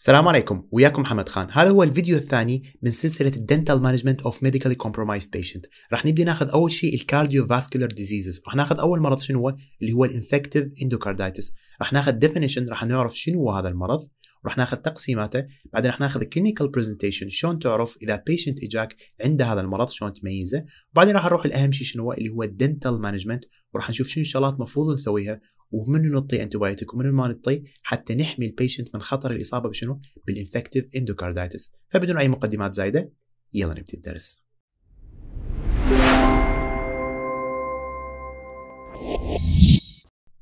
السلام عليكم وياكم محمد خان هذا هو الفيديو الثاني من سلسلة الدنتال مانجمنت اوف ميديكالي كومبرومايزد بيشنت راح نبدي ناخذ اول شيء الكارديو فاسكولار ديزيزز راح ناخذ اول مرض شنو هو اللي هو الانفكتيف إندوكارديتس راح ناخذ ديفينيشن راح نعرف شنو هو هذا المرض راح ناخذ تقسيماته بعدين راح ناخذ كلينيكال برزنتيشن شلون تعرف اذا بيشنت اجاك عنده هذا المرض شلون تميزه وبعدين راح نروح الاهم شيء شنو هو اللي هو الدنتال مانجمنت وراح نشوف شنو الشغلات المفروض نسويها ومن نطي انتبايتك ومن ما نطي حتى نحمي البيشنت من خطر الاصابه بشنو؟ بالانفكتيف اندوكارديتس فبدون اي مقدمات زايده يلا نبتدي الدرس.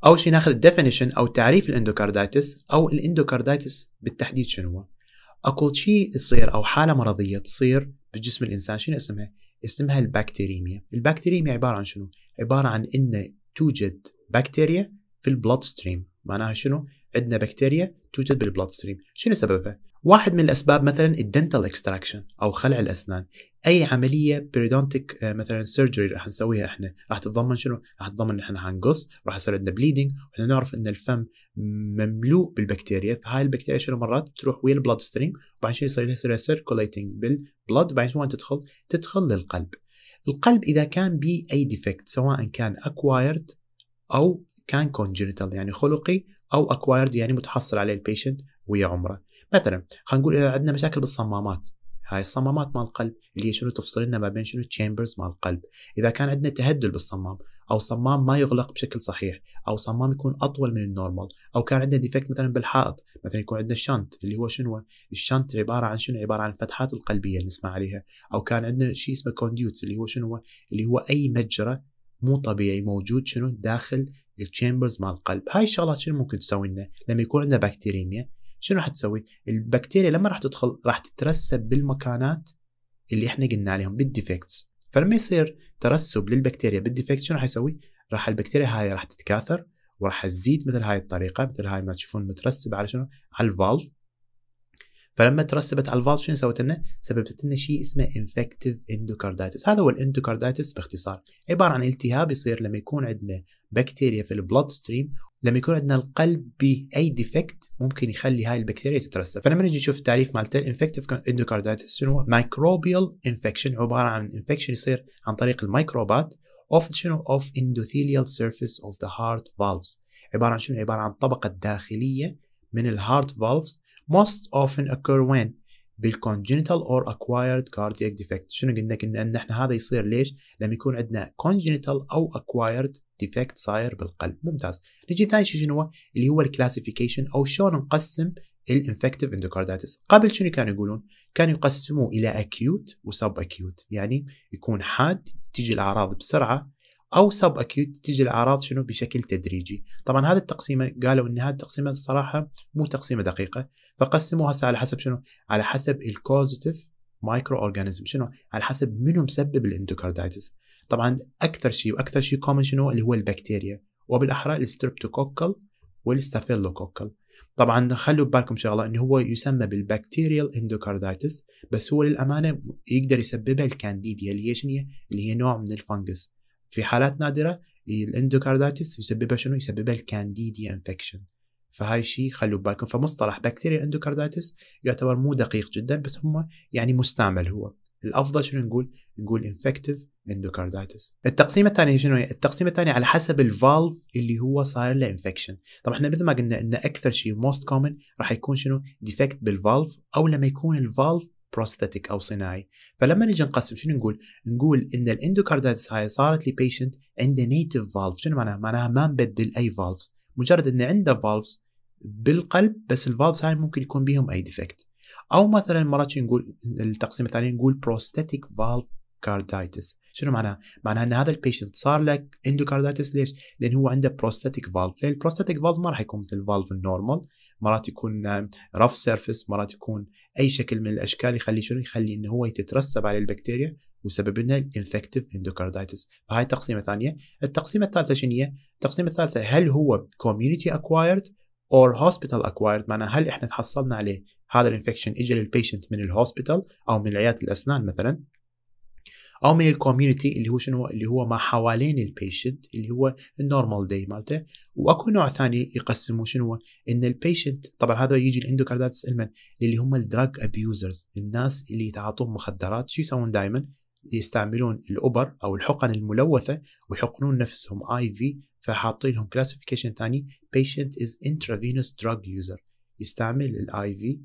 اول شيء ناخذ الديفينيشن او تعريف الاندوكارديتس او الاندوكارديتس بالتحديد شنو هو؟ اكو شيء تصير او حاله مرضيه تصير بجسم الانسان شنو اسمها؟ اسمها البكتيريميا، البكتيريميا عباره عن شنو؟ عباره عن ان توجد بكتيريا في البلاد ستريم معناها شنو عندنا بكتيريا توجد بالبلاد ستريم شنو سببها واحد من الاسباب مثلا الدنتال اكستراكشن او خلع الاسنان اي عمليه بيريدونتيك آه، مثلا سيرجري راح نسويها احنا راح تتضمن شنو راح تتضمن احنا حنقص راح يصير عندنا بليدنج واحنا نعرف ان الفم مملوء بالبكتيريا فهاي البكتيريا شنو مرات تروح ويا البلاد ستريم وبعدين شنو يصير يصير سيركوليتنج بالبلد وبعدين شو تدخل تدخل للقلب القلب اذا كان بي اي ديفكت سواء كان اكوايرد او كان كونجنتال يعني خلقي او اكوايرد يعني متحصل عليه البيشنت ويا عمره مثلا خلينا نقول اذا عندنا مشاكل بالصمامات هاي الصمامات مال القلب اللي هي شنو تفصل لنا ما بين شنو تشامبرز مال القلب اذا كان عندنا تهدل بالصمام او صمام ما يغلق بشكل صحيح او صمام يكون اطول من النورمال او كان عندنا ديفكت مثلا بالحائط مثلا يكون عندنا الشنت اللي هو شنو الشنت عباره عن شنو عباره عن الفتحات القلبيه اللي نسمع عليها او كان عندنا شيء اسمه كونديوت اللي هو شنو اللي هو اي مجرى مو طبيعي موجود شنو داخل التشامبرز مع القلب هاي الشغلات شنو ممكن تسوي لنا لما يكون عندنا بكتيريميا شنو راح تسوي البكتيريا لما راح تدخل راح تترسب بالمكانات اللي احنا قلنا عليهم بالديفكتس فلما يصير ترسب للبكتيريا بالديفكت شنو راح يسوي راح البكتيريا هاي راح تتكاثر وراح تزيد مثل هاي الطريقه مثل هاي ما تشوفون مترسب على شنو على الفالف فلما ترسبت على الفالف شنو سوت لنا؟ سببت لنا شيء اسمه انفكتيف اندوكاردايتس، هذا هو الاندوكاردايتس باختصار، عباره عن التهاب يصير لما يكون عندنا بكتيريا في البلود ستريم لما يكون عندنا القلب باي ديفكت ممكن يخلي هاي البكتيريا تترسب فلما نجي نشوف التعريف مالته الانفكتيف اندوكارديتس شنو مايكروبيال انفكشن عباره عن انفكشن يصير عن طريق الميكروبات اوف شنو اوف اندوثيليال سيرفيس اوف ذا هارت فالفز عباره عن شنو عباره عن الطبقه الداخليه من الهارت فالفز most often occur when بالكونجنتال اور اكوايرد كاردياك ديفكت شنو قلنا قلنا ان احنا هذا يصير ليش لما يكون عندنا كونجنتال او اكوايرد ديفكت صاير بالقلب ممتاز نجي ثاني شيء شنو اللي هو الكلاسيفيكيشن او شلون نقسم الانفكتيف اندوكارديتس قبل شنو كانوا يقولون كانوا يقسموه الى اكيوت وسب اكيوت يعني يكون حاد تيجي الاعراض بسرعه او سب اكيوت تجي الاعراض شنو بشكل تدريجي طبعا هذه التقسيمه قالوا ان هذه التقسيمه الصراحه مو تقسيمه دقيقه فقسموها هسه على حسب شنو على حسب الكوزيتيف مايكرو اورجانيزم شنو على حسب منو مسبب الاندوكاردايتس طبعا اكثر شيء واكثر شيء كومن شنو اللي هو البكتيريا وبالاحرى الستربتوكوكال والستافيلوكوكل طبعا خلوا ببالكم شغله انه هو يسمى بالبكتيريال اندوكاردايتس بس هو للامانه يقدر يسببها الكانديديا اللي هي شنو اللي هي نوع من الفنجس في حالات نادره الاندوكاردايتس يسببها شنو؟ يسببها الكانديديا انفكشن فهاي الشيء خلوا بالكم فمصطلح بكتيريا اندوكاردايتس يعتبر مو دقيق جدا بس هم يعني مستعمل هو الافضل شنو نقول؟ نقول انفكتيف اندوكاردايتس. التقسيمه الثانيه شنو هي؟ التقسيمه الثانيه على حسب الفالف اللي هو صاير له انفكشن، طبعا احنا مثل ما قلنا ان اكثر شيء موست كومن راح يكون شنو؟ ديفكت بالفالف او لما يكون الفالف بروستاتيك او صناعي فلما نجي نقسم شنو نقول نقول ان الاندوكاردايتس هاي صارت لبيشنت عنده نيتف فالف شنو معناها معناها ما نبدل اي فالفز مجرد انه عنده فالفز بالقلب بس الفالفز هاي ممكن يكون بيهم اي ديفكت او مثلا مرات نقول التقسيم الثاني نقول بروستاتيك فالف اندوكاردايتس شنو معناها؟ معناها ان هذا البيشنت صار لك اندوكاردايتس ليش؟ لان هو عنده بروستاتيك فالف، لان البروستاتيك فالف ما راح يكون مثل الفالف النورمال، مرات يكون رف سيرفس، مرات يكون اي شكل من الاشكال يخلي شنو؟ يخلي انه هو يتترسب على البكتيريا وسبب لنا الانفكتيف اندوكارديتس فهاي تقسيمه ثانيه، التقسيمه الثالثه شنو هي؟ التقسيمه الثالثه هل هو كوميونتي اكوايرد اور هوسبيتال اكوايرد معناها هل احنا تحصلنا عليه هذا الانفكشن اجى للبيشنت من الهوسبيتال او من عياده الاسنان مثلا او من الكوميونتي اللي هو شنو اللي هو ما حوالين البيشنت اللي هو النورمال داي مالته واكو نوع ثاني يقسمه شنو ان البيشنت طبعا هذا يجي الاندوكارداتس المن اللي هم الدراج ابيوزرز الناس اللي يتعاطون مخدرات شو يسوون دائما يستعملون الاوبر او الحقن الملوثه ويحقنون نفسهم اي في فحاطين لهم كلاسيفيكيشن ثاني بيشنت از انترافينوس دراج يوزر يستعمل الاي في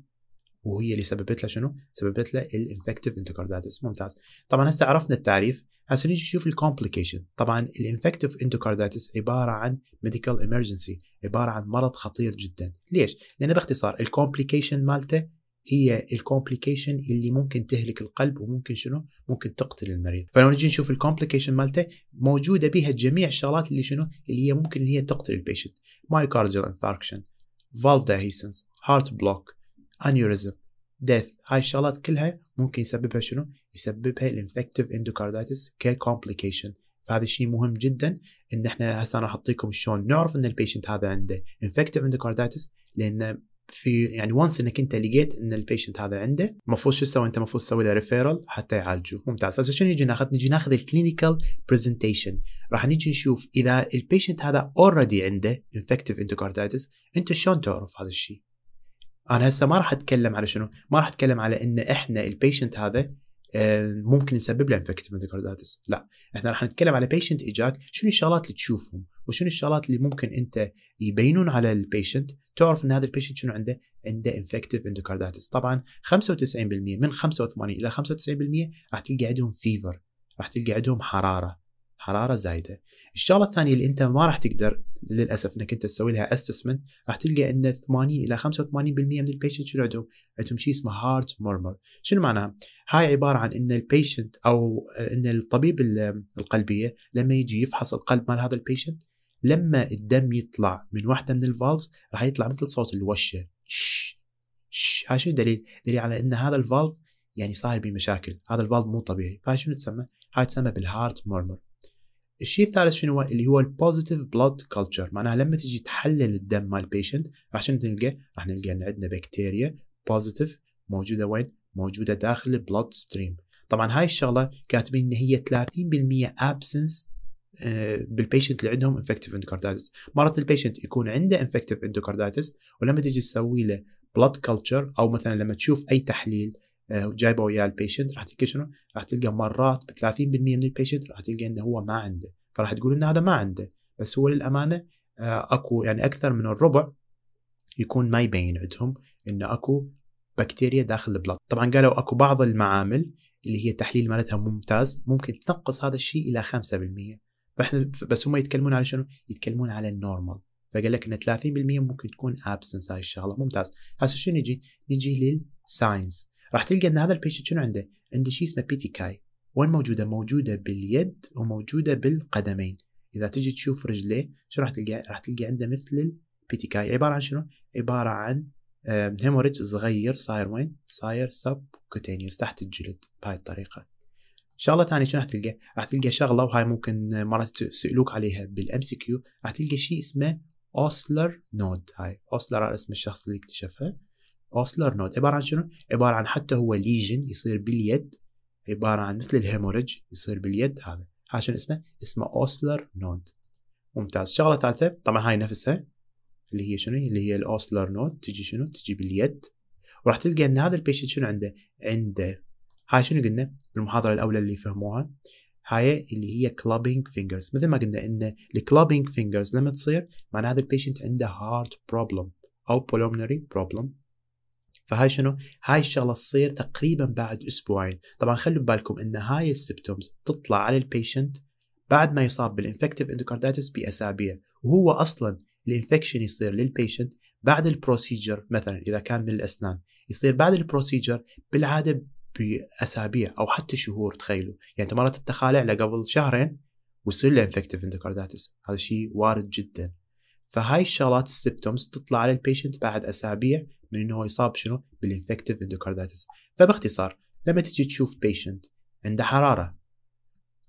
وهي اللي سببت لها شنو؟ سببت لها الانفكتيف اندوكارديتس ممتاز طبعا هسه عرفنا التعريف هسه نيجي نشوف الكومبليكيشن طبعا الانفكتيف اندوكارديتس عباره عن ميديكال ايمرجنسي عباره عن مرض خطير جدا ليش؟ لان باختصار الكومبليكيشن مالته هي الكومبليكيشن اللي ممكن تهلك القلب وممكن شنو؟ ممكن تقتل المريض، فلو نجي نشوف الكومبليكيشن مالته موجوده بها جميع الشغلات اللي شنو؟ اللي هي ممكن ان هي تقتل البيشنت، مايوكارديال انفاركشن، فالف دايسنس، هارت بلوك، انيوريزم ديث هاي الشغلات كلها ممكن يسببها شنو؟ يسببها الانفكتيف اندوكارديتس ككومبليكيشن فهذا الشيء مهم جدا ان احنا هسه انا احطيكم شلون نعرف ان البيشنت هذا عنده انفكتيف اندوكارديتس لان في يعني وانس انك انت لقيت ان البيشنت هذا عنده المفروض شو تسوي انت المفروض تسوي له ريفيرال حتى يعالجوه ممتاز هسه شنو نجي ناخذ نجي ناخذ الكلينيكال برزنتيشن راح نجي نشوف اذا البيشنت هذا اوريدي عنده انفكتيف اندوكارديتس انت شلون تعرف هذا الشيء انا هسه ما راح اتكلم على شنو ما راح اتكلم على ان احنا البيشنت هذا آه، ممكن نسبب له انفكتيف اندوكاردايتس لا احنا راح نتكلم على بيشنت اجاك شنو الشغلات اللي تشوفهم وشنو الشغلات اللي ممكن انت يبينون على البيشنت تعرف ان هذا البيشنت شنو عنده عنده انفكتيف اندوكاردايتس طبعا 95% من 85 الى 95% راح تلقى عندهم فيفر راح تلقى عندهم حراره حراره زايده الشغله الثانيه اللي انت ما راح تقدر للاسف انك انت تسوي لها اسسمنت راح تلقى ان 80 الى 85% من البيشنت شنو عندهم؟ عندهم شيء اسمه هارت مرمر، شنو معناها؟ هاي عباره عن ان البيشنت او ان الطبيب القلبيه لما يجي يفحص القلب مال هذا البيشنت لما الدم يطلع من واحده من الفالفز راح يطلع مثل صوت الوشه شش هاي شنو دليل؟ دليل على ان هذا الفالف يعني صاير بمشاكل مشاكل، هذا الفالف مو طبيعي، فهاي شنو تسمى؟ هاي تسمى بالهارت مرمر، الشيء الثالث شنو هو اللي هو البوزيتيف بلود كلتشر معناها لما تجي تحلل الدم مال البيشنت راح شنو تلقى؟ راح نلقى ان عندنا بكتيريا بوزيتيف موجوده وين؟ موجوده داخل البلود ستريم طبعا هاي الشغله كاتبين ان هي 30% ابسنس بالبيشنت اللي عندهم انفكتيف اندوكارديتس مرات البيشنت يكون عنده انفكتيف اندوكارديتس ولما تجي تسوي له بلود كلتشر او مثلا لما تشوف اي تحليل جايبه وياه البيشنت راح تلقى شنو؟ راح تلقى مرات ب 30% من البيشنت راح تلقى انه هو ما عنده فراح تقول انه هذا ما عنده بس هو للامانه آه، اكو يعني اكثر من الربع يكون ما يبين عندهم انه اكو بكتيريا داخل البلط طبعا قالوا اكو بعض المعامل اللي هي تحليل مالتها ممتاز ممكن تنقص هذا الشيء الى 5% فاحنا بس هم يتكلمون على شنو؟ يتكلمون على النورمال فقال لك ان 30% ممكن تكون ابسنس هاي الشغله ممتاز هسه شنو نجي؟ نجي للساينز راح تلقى ان هذا البيشنت شنو عنده؟ عنده شيء اسمه بيتي كاي وين موجوده؟ موجوده باليد وموجوده بالقدمين اذا تجي تشوف رجليه شو راح تلقى؟ راح تلقى عنده مثل البيتي كاي عباره عن شنو؟ عباره عن هيموريج صغير صاير وين؟ صاير سب كوتينيوس تحت الجلد بهاي الطريقه. شغله ثانيه شنو راح تلقى؟ راح تلقى شغله وهاي ممكن مرات تسالوك عليها بالام سي كيو راح تلقى شيء اسمه اوسلر نود هاي اوسلر اسم الشخص اللي اكتشفها اوسلر نود عباره عن شنو؟ عباره عن حتى هو ليجن يصير باليد عباره عن مثل الهيموريج يصير باليد هذا عشان اسمه اسمه اوسلر نود ممتاز شغله ثالثه طبعا هاي نفسها اللي هي شنو اللي هي الاوسلر نود تجي شنو تجي باليد وراح تلقى ان هذا البيشنت شنو عنده عنده هاي شنو قلنا بالمحاضره الاولى اللي فهموها هاي اللي هي كلابينج فينجرز مثل ما قلنا ان الكلابينج فينجرز لما تصير معناها هذا البيشنت عنده هارت بروبلم او بولومنري بروبلم فهاي شنو؟ هاي الشغله تصير تقريبا بعد اسبوعين، طبعا خلوا ببالكم ان هاي السبتومز تطلع على البيشنت بعد ما يصاب بالانفكتيف اندوكارديتس باسابيع، وهو اصلا الانفكشن يصير للبيشنت بعد البروسيجر مثلا اذا كان من الاسنان، يصير بعد البروسيجر بالعاده باسابيع او حتى شهور تخيلوا، يعني انت مرات التخالع لقبل شهرين ويصير له انفكتيف اندوكارديتس، هذا شيء وارد جدا. فهاي الشغلات السبتومز تطلع على البيشنت بعد اسابيع من انه هو يصاب شنو بالانفكتيف اندوكاردايتس فباختصار لما تجي تشوف بيشنت عنده حراره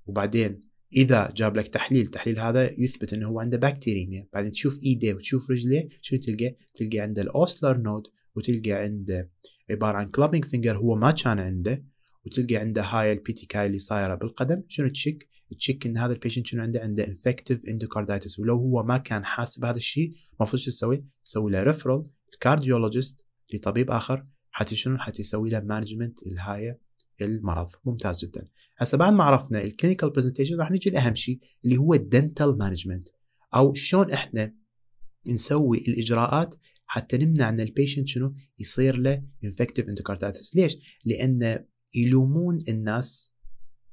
وبعدين اذا جاب لك تحليل التحليل هذا يثبت انه هو عنده بكتيريميا بعدين تشوف ايديه وتشوف رجليه شو تلقى تلقى عنده الاوسلر نود وتلقى عنده عباره عن كلابينج فينجر هو ما كان عنده وتلقى عنده هاي البيتيكاي اللي صايره بالقدم شنو تشك تشيك ان هذا البيشنت شنو عنده عنده انفكتيف اندوكاردايتس ولو هو ما كان حاسس بهذا الشيء المفروض شو تسوي؟ تسوي له ريفرال الكارديولوجيست لطبيب اخر حتى شنو حتسوي له مانجمنت الهاي المرض ممتاز جدا هسه بعد ما عرفنا الكلينيكال برزنتيشن راح نجي لاهم شيء اللي هو الدنتال مانجمنت او شلون احنا نسوي الاجراءات حتى نمنع ان البيشنت شنو يصير له انفكتيف اندوكاردايتس ليش؟ لان يلومون الناس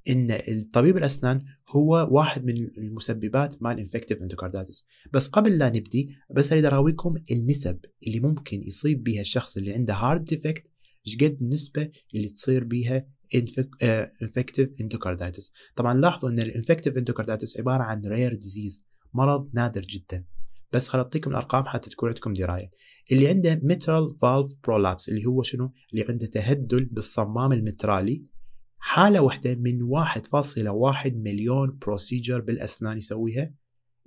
ان الطبيب الاسنان هو واحد من المسببات مال انفكتيف اندوكارداتس بس قبل لا نبدي بس اريد اراويكم النسب اللي ممكن يصيب بها الشخص اللي عنده هارد ديفكت قد النسبه اللي تصير بها انفكتيف آه، اندوكارداتس طبعا لاحظوا ان الانفكتيف اندوكارداتس عباره عن رير ديزيز مرض نادر جدا بس خلطيكم اعطيكم الارقام حتى تكون عندكم درايه اللي عنده مترال فالف برولابس اللي هو شنو اللي عنده تهدل بالصمام المترالي حالة واحدة من 1.1 مليون بروسيجر بالأسنان يسويها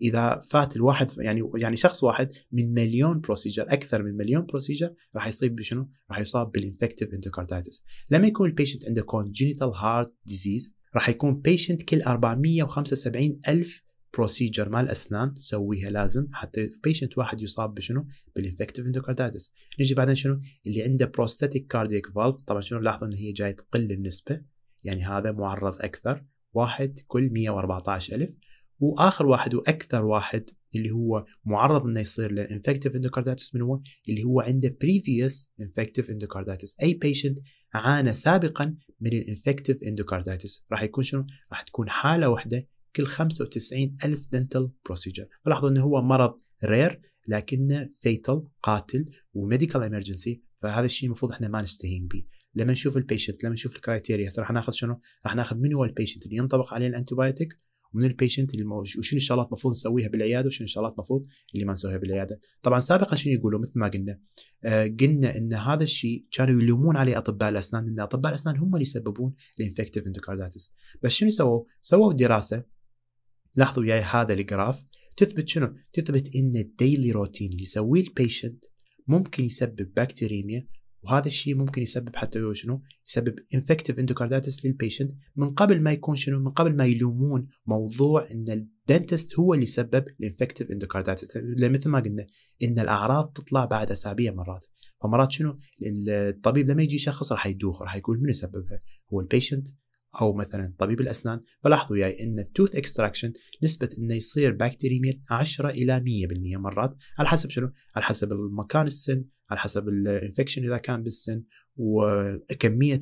إذا فات الواحد يعني يعني شخص واحد من مليون بروسيجر أكثر من مليون بروسيجر راح يصيب بشنو؟ راح يصاب بالانفكتيف إندوكارديتس لما يكون البيشنت عنده كونجنتال هارت ديزيز راح يكون بيشنت كل 475 ألف بروسيجر مال اسنان تسويها لازم حتى بيشنت واحد يصاب بشنو؟ بالانفكتيف اندوكارديتس. نجي بعدين شنو؟ اللي عنده بروستاتيك كاردييك فالف طبعا شنو لاحظوا ان هي جاي تقل النسبه يعني هذا معرض أكثر واحد كل 114 ألف واخر واحد واكثر واحد اللي هو معرض انه يصير للانفكتيف إندوكارداتس من هو اللي هو عنده بريفيوس انفكتيف اندوكارديتس اي بيشنت عانى سابقا من الانفكتيف إندوكارداتس راح يكون شنو راح تكون حاله واحده كل 95 الف دنتال بروسيجر فلاحظوا انه هو مرض رير لكنه فيتال قاتل وميديكال امرجنسي فهذا الشيء المفروض احنا ما نستهين به لما نشوف البيشنت لما نشوف الكرايتيريا راح ناخذ شنو؟ راح ناخذ من هو البيشنت اللي ينطبق عليه الانتبايتك ومن البيشنت الموجود وشنو الشغلات المفروض نسويها بالعياده وشنو الشغلات المفروض اللي ما نسويها بالعياده طبعا سابقا شنو يقولوا مثل ما قلنا آه قلنا ان هذا الشيء كانوا يلومون عليه اطباء الاسنان ان اطباء الاسنان هم اللي يسببون الانفكتيف اندوكارداتس. بس شنو سووا سووا دراسه لاحظوا وياي هذا الجراف تثبت شنو تثبت ان الديلي روتين اللي يسويه البيشنت ممكن يسبب بكتيريميا وهذا الشيء ممكن يسبب حتى شنو يسبب انفكتيف اندوكارديتس للبيشنت من قبل ما يكون شنو من قبل ما يلومون موضوع ان الدنتست هو اللي سبب الانفكتيف اندوكارديتس مثل ما قلنا ان الاعراض تطلع بعد اسابيع مرات فمرات شنو الطبيب لما يجي يشخص راح يدوخ راح يقول منو سببها هو البيشنت او مثلا طبيب الاسنان فلاحظوا وياي ان التوث اكستراكشن نسبه انه يصير بكتيريميا 10 الى 100% مرات على حسب شنو؟ على حسب المكان السن على حسب الانفكشن اذا كان بالسن وكميه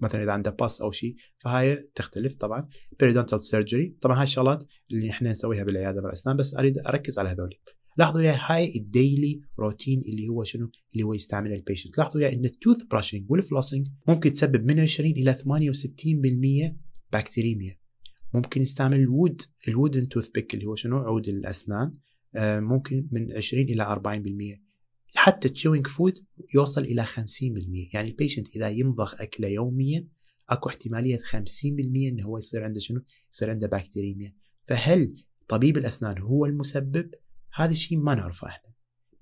مثلا اذا عنده باس او شيء فهاي تختلف طبعا بيريدونتال سيرجري طبعا هاي الشغلات اللي احنا نسويها بالعياده بالاسنان بس اريد اركز على هذول لاحظوا يا هاي الديلي روتين اللي هو شنو اللي هو يستعمله البيشنت لاحظوا يا ان التوث براشنج والفلوسنج ممكن تسبب من 20 الى 68% بكتيريميا ممكن نستعمل الود الودن توث بيك اللي هو شنو عود الاسنان آه، ممكن من 20 الى 40% حتى تشوينج فود يوصل الى 50% يعني البيشنت اذا يمضغ اكله يوميا اكو احتماليه 50% انه هو يصير عنده شنو؟ يصير عنده بكتيريميا فهل طبيب الاسنان هو المسبب هذا الشيء ما نعرفه احنا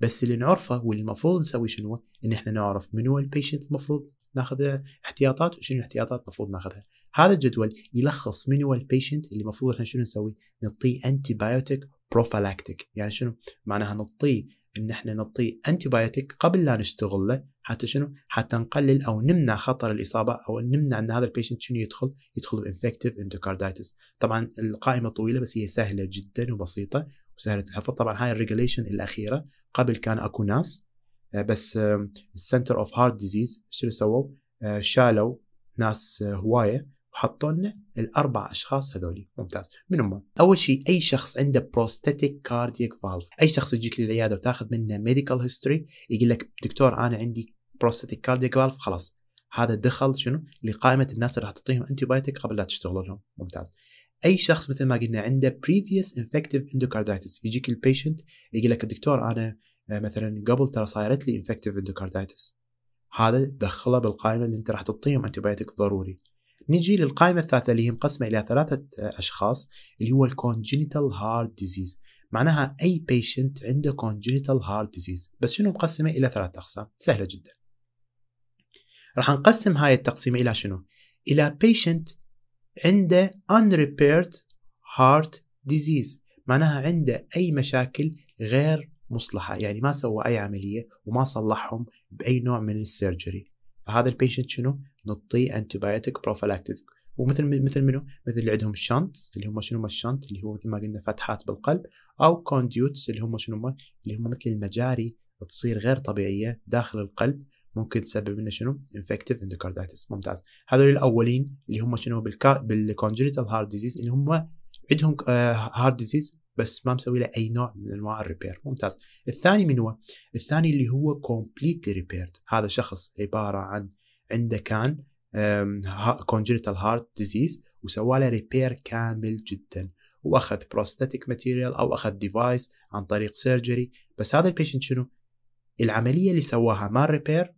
بس اللي نعرفه واللي المفروض نسوي شنو ان احنا نعرف من هو البيشنت المفروض ناخذ احتياطات وشنو الاحتياطات المفروض ناخذها هذا الجدول يلخص من هو البيشنت اللي المفروض احنا شنو نسوي نعطيه انتي بايوتيك بروفلاكتيك يعني شنو معناها نعطيه ان احنا نعطيه انتي بايوتيك قبل لا نشتغل له حتى شنو حتى نقلل او نمنع خطر الاصابه او نمنع ان هذا البيشنت شنو يدخل يدخل بانفكتيف اندوكاردايتس طبعا القائمه طويله بس هي سهله جدا وبسيطه وسهله الحفظ طبعا هاي الريجليشن الاخيره قبل كان اكو ناس آه، بس السنتر اوف هارت ديزيز شنو سووا؟ آه، شالوا ناس آه، هوايه وحطوا لنا الاربع اشخاص هذولي ممتاز من هم؟ اول شيء اي شخص عنده بروستاتيك كاردياك فالف اي شخص يجيك للعياده وتاخذ منه ميديكال هيستوري يقول لك دكتور انا عندي بروستاتيك كاردياك فالف خلاص هذا دخل شنو لقائمه الناس اللي راح تعطيهم انتي بايتك قبل لا تشتغل لهم ممتاز اي شخص مثل ما قلنا عنده previous infective endocarditis يجيك البيشنت يقول لك الدكتور انا آه، مثلا قبل ترى صايرت لي infective endocarditis هذا دخله بالقائمه اللي انت راح تعطيهم انتبايوتيك ضروري نجي للقائمه الثالثه اللي هي مقسمه الى ثلاثه آه، اشخاص اللي هو congenital heart disease معناها اي بيشنت عنده congenital heart disease بس شنو مقسمه الى ثلاث اقسام سهله جدا راح نقسم هاي التقسيمه الى شنو الى بيشنت عنده unrepaired heart disease معناها عنده أي مشاكل غير مصلحة يعني ما سوى أي عملية وما صلحهم بأي نوع من السيرجري فهذا البيشنت شنو؟ نعطيه انتبايوتيك بروفلاكتيك ومثل مثل منو؟ مثل اللي عندهم الشنت اللي هم شنو الشنت اللي هو مثل ما قلنا فتحات بالقلب او كونديوتس اللي هم شنو اللي هم مثل المجاري تصير غير طبيعيه داخل القلب ممكن تسبب لنا شنو انفكتيف اندوكاردايتس ممتاز هذول الاولين اللي هم شنو بالكا... بالكونجنتال هارت ديزيز اللي هم عندهم هارت آه، ديزيز بس ما مسوي له اي نوع من انواع الريبير ممتاز الثاني من هو الثاني اللي هو كومبليتلي ريبيرد هذا شخص عباره عن عنده كان كونجنتال هارت ديزيز وسوى له ريبير كامل جدا واخذ بروستاتيك ماتيريال او اخذ ديفايس عن طريق سيرجري بس هذا البيشنت شنو العمليه اللي سواها ما ريبير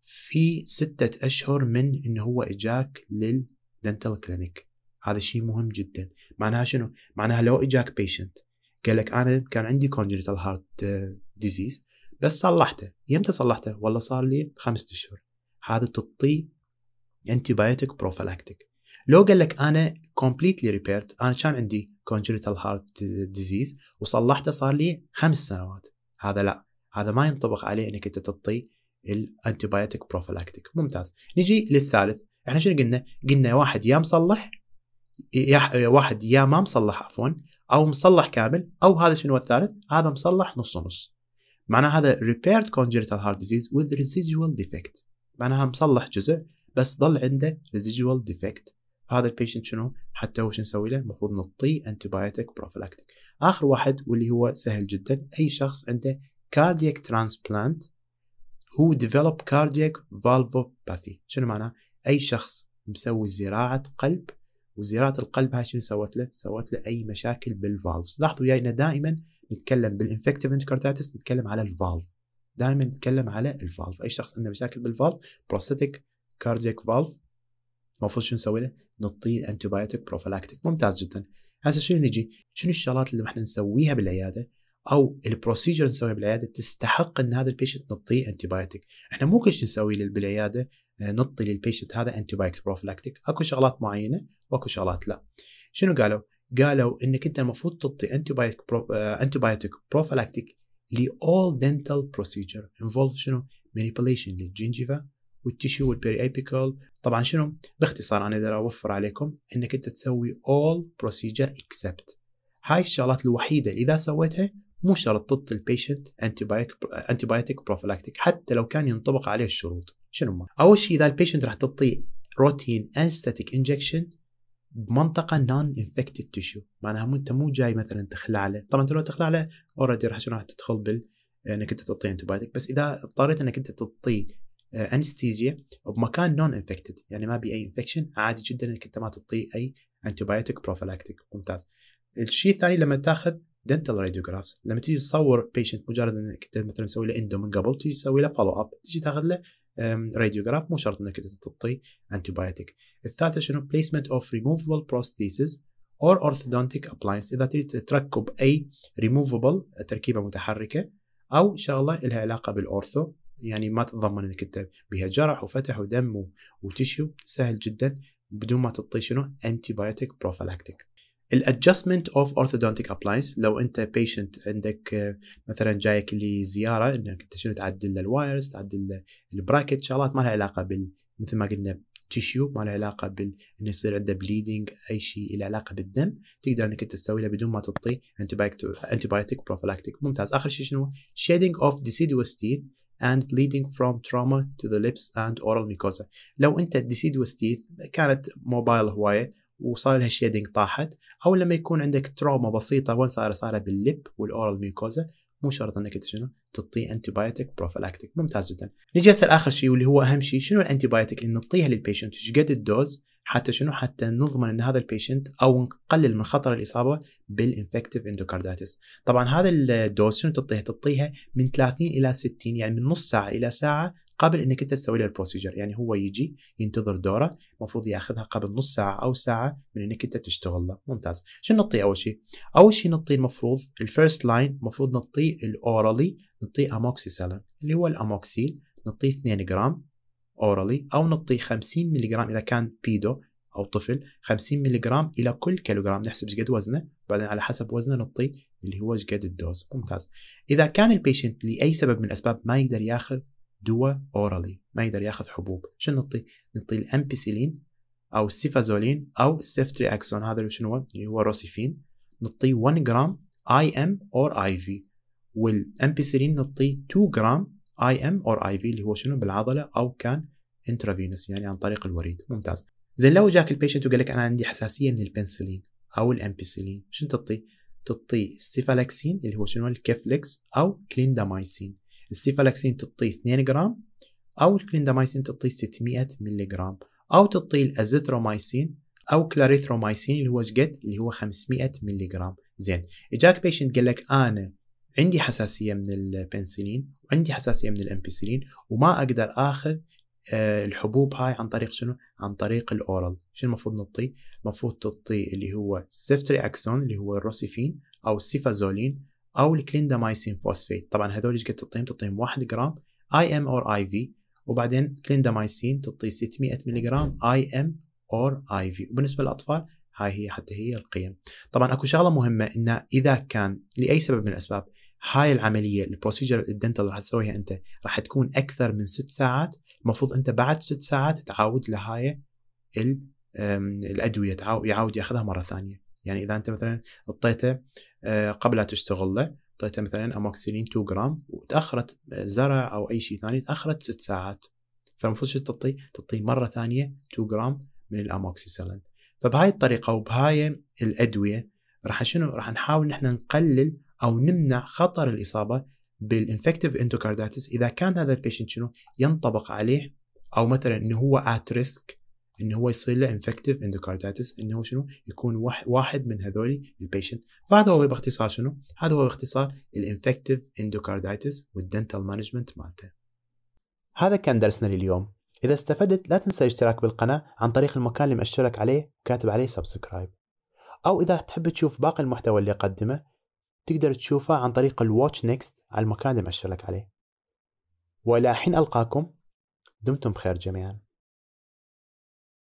في ستة أشهر من إن هو إجاك للدنتال كلينيك هذا الشيء مهم جدا معناها شنو؟ معناها لو إجاك بيشنت قال لك أنا كان عندي كونجنتال هارت ديزيز بس صلحته يمتى صلحته؟ والله صار لي خمسة أشهر هذا تطي انتي بايوتيك بروفلاكتيك لو قال لك انا كومبليتلي ريبيرت انا كان عندي كونجنتال هارت ديزيز وصلحته صار لي خمس سنوات هذا لا هذا ما ينطبق عليه انك انت تعطي الانتيبايوتيك بروفلاكتيك ممتاز نجي للثالث احنا شنو قلنا قلنا واحد يا مصلح يا واحد يا ما مصلح عفوا او مصلح كامل او هذا شنو الثالث هذا مصلح نص نص معناه هذا repaired congenital heart disease with residual defect معناها مصلح جزء بس ظل عنده residual defect فهذا البيشنت شنو حتى هو شنو نسوي له المفروض نعطيه انتيبايوتيك بروفلاكتيك اخر واحد واللي هو سهل جدا اي شخص عنده كاردياك ترانسبلانت هو ديفلوب كاردياك فالفوباثي شنو معناه؟ اي شخص مسوي زراعه قلب وزراعه القلب هاي شنو سوت له؟ سوت له اي مشاكل بالفالفز، لاحظوا يعني دائما نتكلم بالانفكتيف انتكارتاتس نتكلم على الفالف دائما نتكلم على الفالف اي شخص عنده مشاكل بالفالف بروستاتيك كاردياك فالف المفروض شنو نسوي له؟ نعطيه انتي بايوتيك بروفلاكتيك ممتاز جدا هسه شنو نجي؟ شنو الشغلات اللي احنا نسويها بالعياده او البروسيجر نسويها بالعياده تستحق ان هذا البيشنت نعطيه انتي بايوتيك، احنا مو كل شيء نسويه بالعياده آه، نعطي للبيشنت هذا انتي بايوتيك بروفلاكتيك، اكو شغلات معينه واكو شغلات لا. شنو قالوا؟ قالوا انك انت المفروض تعطي انتي بايوتيك انتي بايوتيك بروفلاكتيك لاول دنتال بروسيجر انفولف شنو؟ مانيبيليشن للجنجيفا والتشيو والبيري ايبيكال طبعا شنو؟ باختصار انا اقدر اوفر عليكم انك انت تسوي اول بروسيجر اكسبت هاي الشغلات الوحيده اذا سويتها مو شرط تطل البيشنت انتي بايوتيك بروفلاكتيك حتى لو كان ينطبق عليه الشروط شنو ما اول شيء اذا البيشنت راح تطي روتين انستاتيك انجكشن بمنطقه نون انفكتد تشو معناها انت مو جاي مثلا تخلع له طبعا انت لو تخلع له اوريدي راح شنو راح تدخل بال انك انت تعطيه بايوتيك بس اذا اضطريت انك انت تعطيه انستيزيا آه، بمكان نون انفكتد يعني ما بي اي انفكشن عادي جدا انك انت ما تعطيه اي انتي بايوتيك بروفلاكتيك ممتاز الشيء الثاني لما تاخذ دنتال راديوغرافز لما تيجي تصور بيشنت مجرد انك انت مثلا مسوي له اندو من قبل تيجي تسوي له فولو اب تيجي تاخذ له راديوغراف مو شرط انك تعطيه بايوتيك الثالثه شنو بليسمنت اوف ريموفبل بروستيسز اور اورثودونتيك ابلاينس اذا تريد تركب اي ريموفبل تركيبه متحركه او شغله لها علاقه بالاورثو يعني ما تتضمن انك انت بها جرح وفتح ودم وتشيو سهل جدا بدون ما تعطي شنو انتي بايوتيك بروفلاكتيك الادجستمنت اوف اورثودونتيك ابلاينس لو انت بيشنت عندك آه، مثلا جايك لي زياره انك انت شنو تعدل الوايرز تعدل البراكت شغلات ما لها علاقه بال مثل ما قلنا تشيو ما له علاقه بال انه يصير عنده بليدنج اي شيء له علاقه بالدم تقدر انك انت تسوي له بدون ما تعطي انتي بايوتيك بروفلاكتيك ممتاز اخر شيء شنو؟ شيدنج اوف ديسيدوس تيث and bleeding from trauma to the lips and oral mucosa لو انت ديسيدوس تيث كانت موبايل هوايه وصار لها شيدنج طاحت او لما يكون عندك تروما بسيطه وين صايره صايره باللب والاورال ميوكوزا مو شرط انك انت شنو تعطيه انتي بايوتيك بروفلاكتيك ممتاز جدا نجي هسه اخر شيء واللي هو اهم شيء شنو الانتي بايوتيك اللي نعطيها للبيشنت ايش قد الدوز حتى شنو حتى نضمن ان هذا البيشنت او نقلل من خطر الاصابه بالانفكتيف اندوكارديتس طبعا هذا الدوز شنو تعطيها تعطيها من 30 الى 60 يعني من نص ساعه الى ساعه قبل انك انت تسوي له البروسيجر يعني هو يجي ينتظر دوره المفروض ياخذها قبل نص ساعه او ساعه من انك انت تشتغل له ممتاز شنو نطي اول شيء اول شيء نطي المفروض الفيرست لاين المفروض نطي الاورالي نعطيه اموكسيسيلين اللي هو الاموكسيل نطي 2 جرام اورالي او نطي 50 ملغ اذا كان بيدو او طفل 50 ملغ الى كل كيلوغرام نحسب ايش قد وزنه بعدين على حسب وزنه نطي اللي هو ايش قد الدوز ممتاز اذا كان البيشنت لاي سبب من الاسباب ما يقدر ياخذ دواء اورالي ما يقدر ياخذ حبوب شنو نعطي نعطي الامبيسيلين او السيفازولين او السيفترياكسون هذا اللي شنو اللي هو روسيفين نعطي 1 جرام اي ام اور اي في والامبيسيلين نعطي 2 جرام اي ام اور اي في اللي هو شنو بالعضله او كان انترافينوس يعني عن طريق الوريد ممتاز زين لو جاك البيشنت وقال لك انا عندي حساسيه من البنسلين او الامبيسيلين شنو تعطي؟ تعطي السيفالاكسين اللي هو شنو الكيفلكس او كليندامايسين السيفالاكسين تعطيه 2 جرام او الكليندامايسين تعطيه 600 ملي جرام او تعطيه الازيثرومايسين او كلاريثرومايسين اللي هو ايش قد اللي هو 500 ملي جرام زين اجاك بيشنت قال لك انا عندي حساسيه من البنسلين وعندي حساسيه من الامبسلين وما اقدر اخذ آه، الحبوب هاي عن طريق شنو؟ عن طريق الاورال، شنو المفروض نعطيه؟ المفروض تعطيه اللي هو سيفتري اكسون اللي هو الروسيفين او السيفازولين او الكليندامايسين فوسفيت طبعا هذول ايش قد تعطيهم؟ تعطيهم 1 جرام اي ام اور اي في وبعدين كليندامايسين تعطي 600 ملغ اي ام اور اي في وبالنسبه للاطفال هاي هي حتى هي القيم طبعا اكو شغله مهمه انه اذا كان لاي سبب من الاسباب هاي العمليه البروسيجر الدنتال اللي راح تسويها انت راح تكون اكثر من ست ساعات المفروض انت بعد ست ساعات تعاود لهاي الادويه يعاود ياخذها مره ثانيه يعني اذا انت مثلا اعطيته آه، قبل لا تشتغل له اعطيته مثلا اموكسيلين 2 جرام وتاخرت آه، زرع او اي شيء ثاني تاخرت ست ساعات فالمفروض شو تعطي؟ تعطيه مره ثانيه 2 جرام من الاموكسيسيلين فبهاي الطريقه وبهاي الادويه راح شنو راح نحاول نحن نقلل او نمنع خطر الاصابه بالانفكتيف اندوكارداتس اذا كان هذا البيشنت شنو ينطبق عليه او مثلا انه هو ات ريسك انه هو يصير له انفكتيف اندوكارديتس انه هو شنو يكون واحد من هذول البيشنت فهذا هو باختصار شنو؟ هذا هو باختصار الانفكتيف اندوكارديتس والدنتال مانجمنت مالته. هذا كان درسنا لليوم إذا استفدت لا تنسى الاشتراك بالقناة عن طريق المكان اللي مأشرك عليه وكاتب عليه سبسكرايب أو إذا تحب تشوف باقي المحتوى اللي أقدمه تقدر تشوفه عن طريق الواتش نيكست على المكان اللي مأشرك عليه وإلى حين ألقاكم دمتم بخير جميعاً